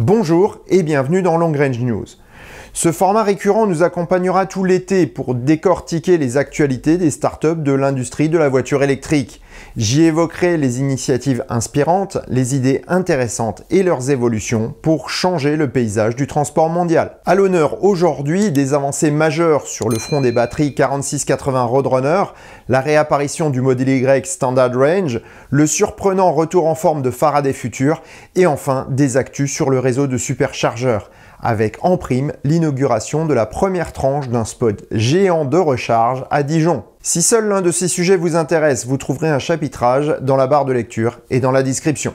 Bonjour et bienvenue dans Long Range News. Ce format récurrent nous accompagnera tout l'été pour décortiquer les actualités des startups de l'industrie de la voiture électrique. J'y évoquerai les initiatives inspirantes, les idées intéressantes et leurs évolutions pour changer le paysage du transport mondial. À l'honneur aujourd'hui des avancées majeures sur le front des batteries 4680 Roadrunner, la réapparition du modèle Y Standard Range, le surprenant retour en forme de Faraday Future et enfin des actus sur le réseau de superchargeurs avec en prime l'inauguration de la première tranche d'un spot géant de recharge à Dijon. Si seul l'un de ces sujets vous intéresse, vous trouverez un chapitrage dans la barre de lecture et dans la description.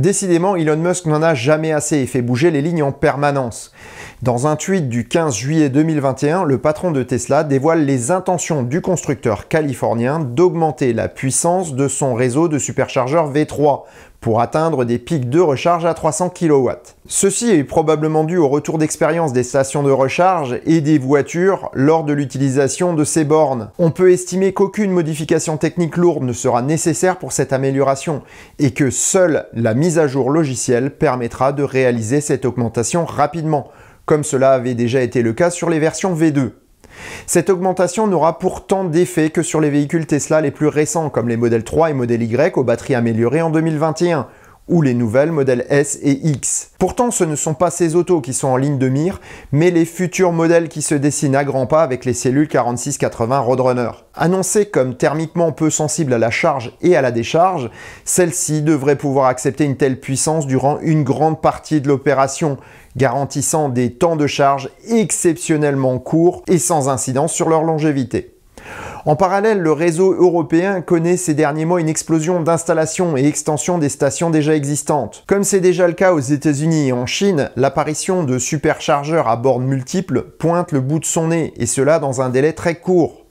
Décidément, Elon Musk n'en a jamais assez et fait bouger les lignes en permanence. Dans un tweet du 15 juillet 2021, le patron de Tesla dévoile les intentions du constructeur californien d'augmenter la puissance de son réseau de superchargeurs V3 pour atteindre des pics de recharge à 300 kW. Ceci est probablement dû au retour d'expérience des stations de recharge et des voitures lors de l'utilisation de ces bornes. On peut estimer qu'aucune modification technique lourde ne sera nécessaire pour cette amélioration et que seule la mise à jour logicielle permettra de réaliser cette augmentation rapidement comme cela avait déjà été le cas sur les versions V2. Cette augmentation n'aura pourtant d'effet que sur les véhicules Tesla les plus récents, comme les modèles 3 et modèles Y aux batteries améliorées en 2021, ou les nouvelles modèles S et X. Pourtant, ce ne sont pas ces autos qui sont en ligne de mire, mais les futurs modèles qui se dessinent à grands pas avec les cellules 4680 Roadrunner. Annoncées comme thermiquement peu sensibles à la charge et à la décharge, celles-ci devraient pouvoir accepter une telle puissance durant une grande partie de l'opération, garantissant des temps de charge exceptionnellement courts et sans incidence sur leur longévité. En parallèle, le réseau européen connaît ces derniers mois une explosion d'installations et extensions des stations déjà existantes. Comme c'est déjà le cas aux États-Unis et en Chine, l'apparition de superchargeurs à bornes multiples pointe le bout de son nez, et cela dans un délai très court.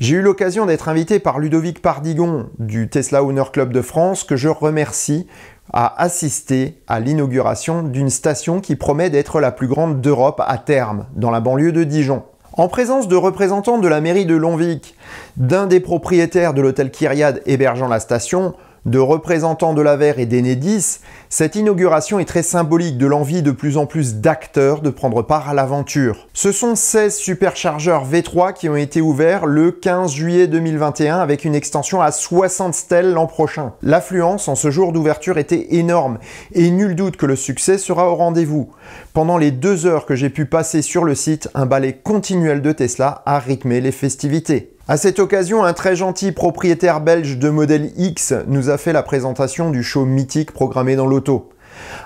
J'ai eu l'occasion d'être invité par Ludovic Pardigon du Tesla Owner Club de France, que je remercie a assisté à l'inauguration d'une station qui promet d'être la plus grande d'Europe à terme, dans la banlieue de Dijon. En présence de représentants de la mairie de Longvic, d'un des propriétaires de l'hôtel Kyriade hébergeant la station, de représentants de l'AVER et d'Enedis, cette inauguration est très symbolique de l'envie de plus en plus d'acteurs de prendre part à l'aventure. Ce sont 16 superchargeurs V3 qui ont été ouverts le 15 juillet 2021 avec une extension à 60 stèles l'an prochain. L'affluence en ce jour d'ouverture était énorme et nul doute que le succès sera au rendez-vous. Pendant les deux heures que j'ai pu passer sur le site, un ballet continuel de Tesla a rythmé les festivités. À cette occasion, un très gentil propriétaire belge de modèle X nous a fait la présentation du show mythique programmé dans l'auto.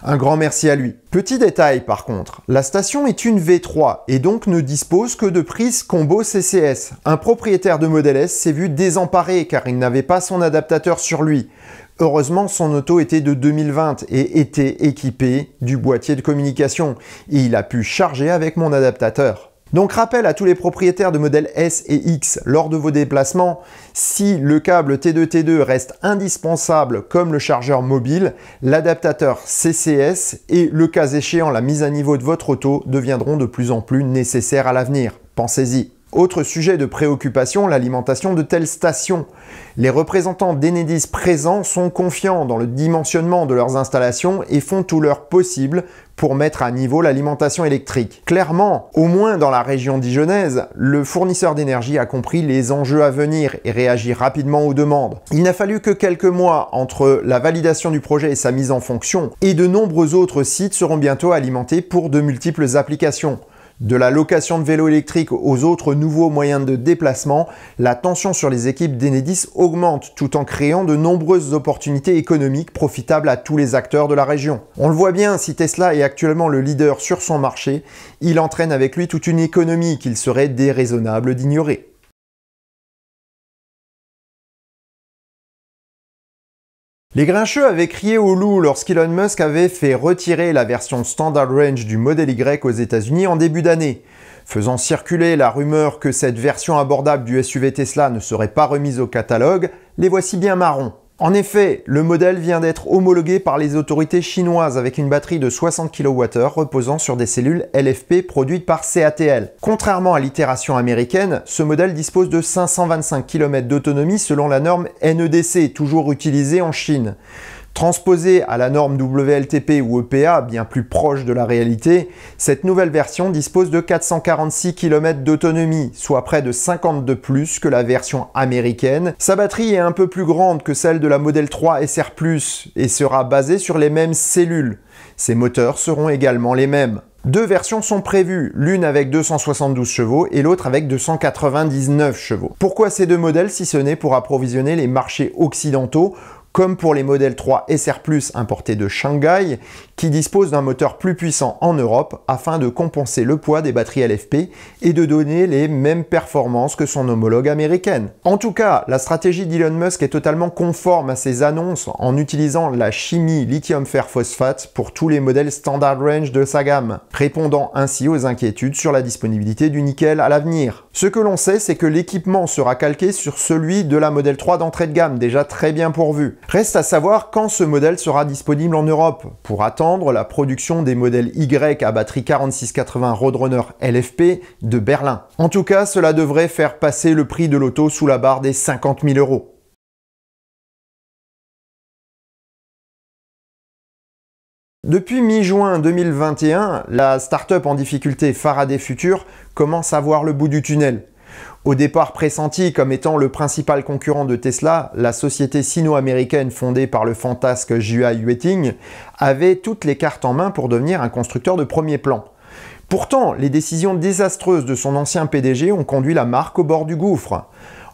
Un grand merci à lui. Petit détail par contre, la station est une V3 et donc ne dispose que de prises combo CCS. Un propriétaire de modèle S s'est vu désemparé car il n'avait pas son adaptateur sur lui. Heureusement, son auto était de 2020 et était équipé du boîtier de communication. Et il a pu charger avec mon adaptateur. Donc rappel à tous les propriétaires de modèles S et X lors de vos déplacements, si le câble T2-T2 reste indispensable comme le chargeur mobile, l'adaptateur CCS et le cas échéant la mise à niveau de votre auto deviendront de plus en plus nécessaires à l'avenir. Pensez-y. Autre sujet de préoccupation, l'alimentation de telles stations. Les représentants d'Enedis présents sont confiants dans le dimensionnement de leurs installations et font tout leur possible pour mettre à niveau l'alimentation électrique. Clairement, au moins dans la région dijonnaise, le fournisseur d'énergie a compris les enjeux à venir et réagit rapidement aux demandes. Il n'a fallu que quelques mois entre la validation du projet et sa mise en fonction, et de nombreux autres sites seront bientôt alimentés pour de multiples applications de la location de vélos électriques aux autres nouveaux moyens de déplacement, la tension sur les équipes d'Enedis augmente tout en créant de nombreuses opportunités économiques profitables à tous les acteurs de la région. On le voit bien, si Tesla est actuellement le leader sur son marché, il entraîne avec lui toute une économie qu'il serait déraisonnable d'ignorer. Les grincheux avaient crié au loup lorsqu'Elon Musk avait fait retirer la version Standard Range du modèle Y aux États-Unis en début d'année, faisant circuler la rumeur que cette version abordable du SUV Tesla ne serait pas remise au catalogue, les voici bien marrons. En effet, le modèle vient d'être homologué par les autorités chinoises avec une batterie de 60 kWh reposant sur des cellules LFP produites par CATL. Contrairement à l'itération américaine, ce modèle dispose de 525 km d'autonomie selon la norme NEDC, toujours utilisée en Chine. Transposée à la norme WLTP ou EPA, bien plus proche de la réalité, cette nouvelle version dispose de 446 km d'autonomie, soit près de 50 de plus que la version américaine. Sa batterie est un peu plus grande que celle de la modèle 3 SR+, et sera basée sur les mêmes cellules. Ses moteurs seront également les mêmes. Deux versions sont prévues, l'une avec 272 chevaux et l'autre avec 299 chevaux. Pourquoi ces deux modèles si ce n'est pour approvisionner les marchés occidentaux comme pour les modèles 3 SR+, importés de Shanghai, qui disposent d'un moteur plus puissant en Europe afin de compenser le poids des batteries LFP et de donner les mêmes performances que son homologue américaine. En tout cas, la stratégie d'Elon Musk est totalement conforme à ses annonces en utilisant la chimie lithium-fer phosphate pour tous les modèles standard range de sa gamme, répondant ainsi aux inquiétudes sur la disponibilité du nickel à l'avenir. Ce que l'on sait, c'est que l'équipement sera calqué sur celui de la modèle 3 d'entrée de gamme, déjà très bien pourvu. Reste à savoir quand ce modèle sera disponible en Europe, pour attendre la production des modèles Y à batterie 4680 Roadrunner LFP de Berlin. En tout cas, cela devrait faire passer le prix de l'auto sous la barre des 50 000 euros. Depuis mi-juin 2021, la start-up en difficulté Faraday Future commence à voir le bout du tunnel au départ pressenti comme étant le principal concurrent de Tesla, la société sino-américaine fondée par le fantasque Jua Yueting avait toutes les cartes en main pour devenir un constructeur de premier plan. Pourtant, les décisions désastreuses de son ancien PDG ont conduit la marque au bord du gouffre.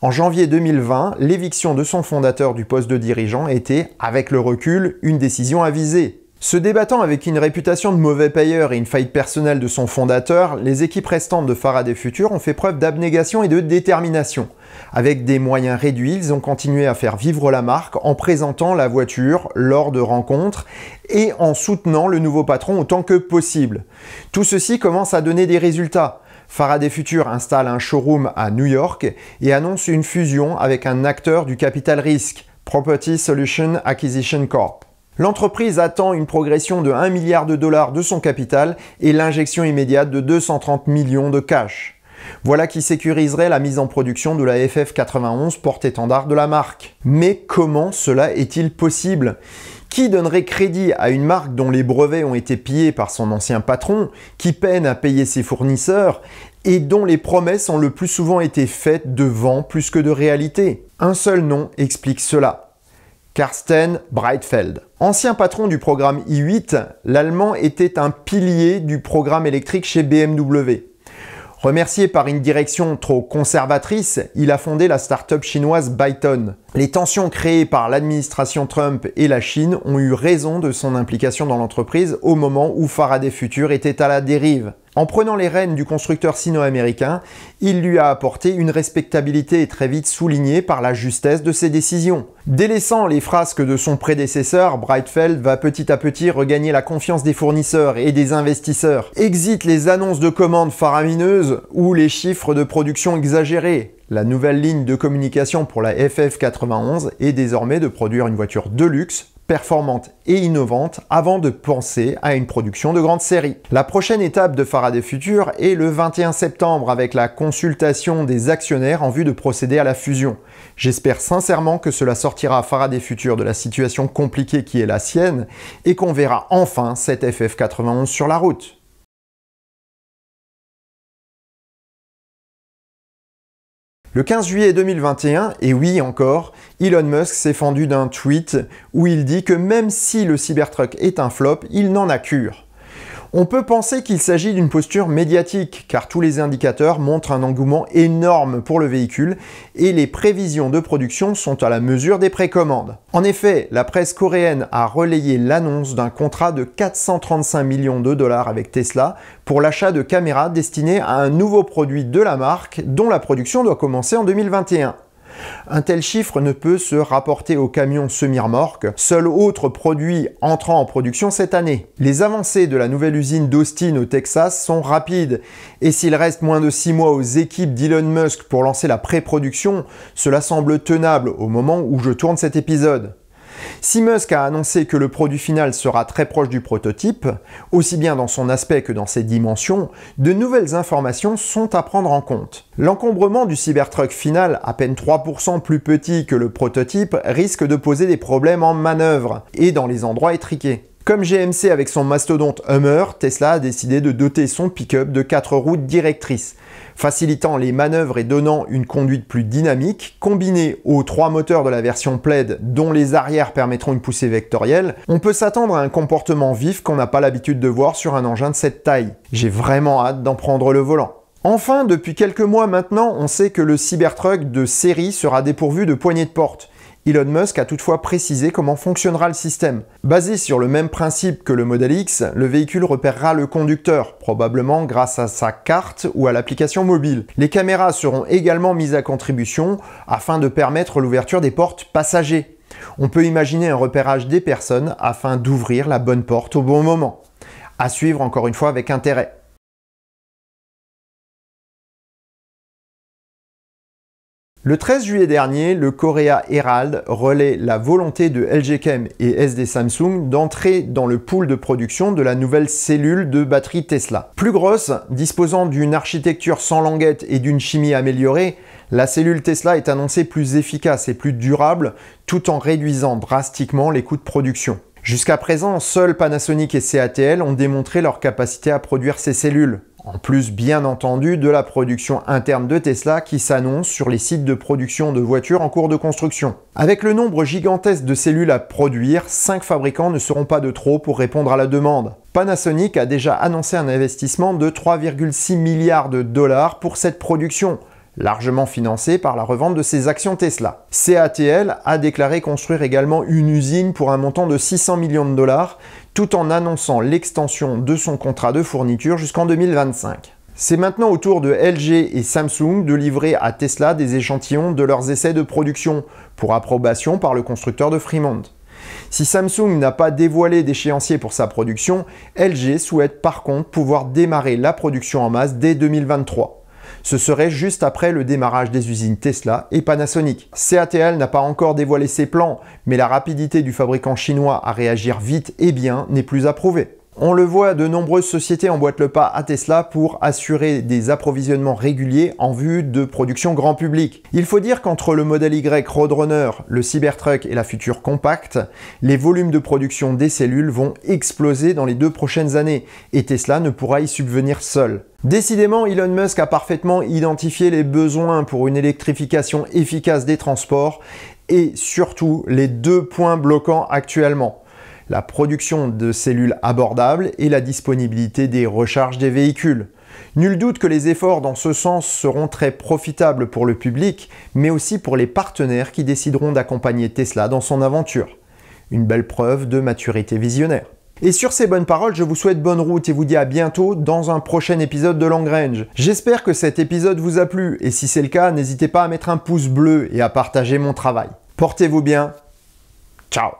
En janvier 2020, l'éviction de son fondateur du poste de dirigeant était, avec le recul, une décision avisée. Se débattant avec une réputation de mauvais payeur et une faillite personnelle de son fondateur, les équipes restantes de Faraday Future ont fait preuve d'abnégation et de détermination. Avec des moyens réduits, ils ont continué à faire vivre la marque en présentant la voiture lors de rencontres et en soutenant le nouveau patron autant que possible. Tout ceci commence à donner des résultats. Faraday Future installe un showroom à New York et annonce une fusion avec un acteur du capital risque, Property Solution Acquisition Corp. L'entreprise attend une progression de 1 milliard de dollars de son capital et l'injection immédiate de 230 millions de cash. Voilà qui sécuriserait la mise en production de la FF91 porte-étendard de la marque. Mais comment cela est-il possible Qui donnerait crédit à une marque dont les brevets ont été pillés par son ancien patron, qui peine à payer ses fournisseurs et dont les promesses ont le plus souvent été faites de vent plus que de réalité Un seul nom explique cela. Karsten Breitfeld. Ancien patron du programme i8, l'Allemand était un pilier du programme électrique chez BMW. Remercié par une direction trop conservatrice, il a fondé la start-up chinoise Byton. Les tensions créées par l'administration Trump et la Chine ont eu raison de son implication dans l'entreprise au moment où Faraday Future était à la dérive. En prenant les rênes du constructeur sino-américain, il lui a apporté une respectabilité très vite soulignée par la justesse de ses décisions. Délaissant les frasques de son prédécesseur, Breitfeld va petit à petit regagner la confiance des fournisseurs et des investisseurs. Exit les annonces de commandes faramineuses ou les chiffres de production exagérés. La nouvelle ligne de communication pour la FF91 est désormais de produire une voiture de luxe performante et innovante avant de penser à une production de grande série. La prochaine étape de Faraday Future est le 21 septembre avec la consultation des actionnaires en vue de procéder à la fusion. J'espère sincèrement que cela sortira Faraday Future de la situation compliquée qui est la sienne et qu'on verra enfin cette FF91 sur la route. Le 15 juillet 2021, et oui encore, Elon Musk s'est fendu d'un tweet où il dit que même si le Cybertruck est un flop, il n'en a cure. On peut penser qu'il s'agit d'une posture médiatique, car tous les indicateurs montrent un engouement énorme pour le véhicule et les prévisions de production sont à la mesure des précommandes. En effet, la presse coréenne a relayé l'annonce d'un contrat de 435 millions de dollars avec Tesla pour l'achat de caméras destinées à un nouveau produit de la marque dont la production doit commencer en 2021. Un tel chiffre ne peut se rapporter au camion semi remorque seul autre produit entrant en production cette année. Les avancées de la nouvelle usine d'Austin au Texas sont rapides, et s'il reste moins de 6 mois aux équipes d'Elon Musk pour lancer la pré-production, cela semble tenable au moment où je tourne cet épisode. Si Musk a annoncé que le produit final sera très proche du prototype, aussi bien dans son aspect que dans ses dimensions, de nouvelles informations sont à prendre en compte. L'encombrement du Cybertruck final, à peine 3% plus petit que le prototype, risque de poser des problèmes en manœuvre et dans les endroits étriqués. Comme GMC avec son mastodonte Hummer, Tesla a décidé de doter son pick-up de quatre roues directrices, facilitant les manœuvres et donnant une conduite plus dynamique. Combiné aux trois moteurs de la version Plaid, dont les arrières permettront une poussée vectorielle, on peut s'attendre à un comportement vif qu'on n'a pas l'habitude de voir sur un engin de cette taille. J'ai vraiment hâte d'en prendre le volant. Enfin, depuis quelques mois maintenant, on sait que le Cybertruck de série sera dépourvu de poignées de porte. Elon Musk a toutefois précisé comment fonctionnera le système. Basé sur le même principe que le modèle X, le véhicule repérera le conducteur, probablement grâce à sa carte ou à l'application mobile. Les caméras seront également mises à contribution afin de permettre l'ouverture des portes passagers. On peut imaginer un repérage des personnes afin d'ouvrir la bonne porte au bon moment. À suivre encore une fois avec intérêt. Le 13 juillet dernier, le Korea Herald relaie la volonté de LG Chem et SD Samsung d'entrer dans le pool de production de la nouvelle cellule de batterie Tesla. Plus grosse, disposant d'une architecture sans languette et d'une chimie améliorée, la cellule Tesla est annoncée plus efficace et plus durable tout en réduisant drastiquement les coûts de production. Jusqu'à présent, seuls Panasonic et CATL ont démontré leur capacité à produire ces cellules. En plus, bien entendu, de la production interne de Tesla qui s'annonce sur les sites de production de voitures en cours de construction. Avec le nombre gigantesque de cellules à produire, 5 fabricants ne seront pas de trop pour répondre à la demande. Panasonic a déjà annoncé un investissement de 3,6 milliards de dollars pour cette production largement financé par la revente de ses actions Tesla. CATL a déclaré construire également une usine pour un montant de 600 millions de dollars, tout en annonçant l'extension de son contrat de fourniture jusqu'en 2025. C'est maintenant au tour de LG et Samsung de livrer à Tesla des échantillons de leurs essais de production pour approbation par le constructeur de Fremont. Si Samsung n'a pas dévoilé d'échéancier pour sa production, LG souhaite par contre pouvoir démarrer la production en masse dès 2023. Ce serait juste après le démarrage des usines Tesla et Panasonic. CATL n'a pas encore dévoilé ses plans, mais la rapidité du fabricant chinois à réagir vite et bien n'est plus à prouver. On le voit, de nombreuses sociétés emboîtent le pas à Tesla pour assurer des approvisionnements réguliers en vue de production grand public. Il faut dire qu'entre le modèle Y Roadrunner, le Cybertruck et la future Compact, les volumes de production des cellules vont exploser dans les deux prochaines années et Tesla ne pourra y subvenir seul. Décidément, Elon Musk a parfaitement identifié les besoins pour une électrification efficace des transports et surtout les deux points bloquants actuellement la production de cellules abordables et la disponibilité des recharges des véhicules. Nul doute que les efforts dans ce sens seront très profitables pour le public, mais aussi pour les partenaires qui décideront d'accompagner Tesla dans son aventure. Une belle preuve de maturité visionnaire. Et sur ces bonnes paroles, je vous souhaite bonne route et vous dis à bientôt dans un prochain épisode de Long Range. J'espère que cet épisode vous a plu et si c'est le cas, n'hésitez pas à mettre un pouce bleu et à partager mon travail. Portez-vous bien. Ciao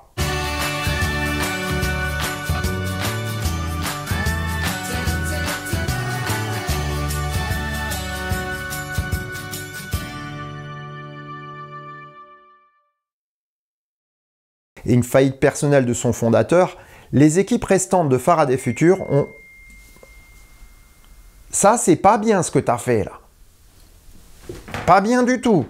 et une faillite personnelle de son fondateur, les équipes restantes de Faraday Futures ont... Ça, c'est pas bien ce que t'as fait là. Pas bien du tout.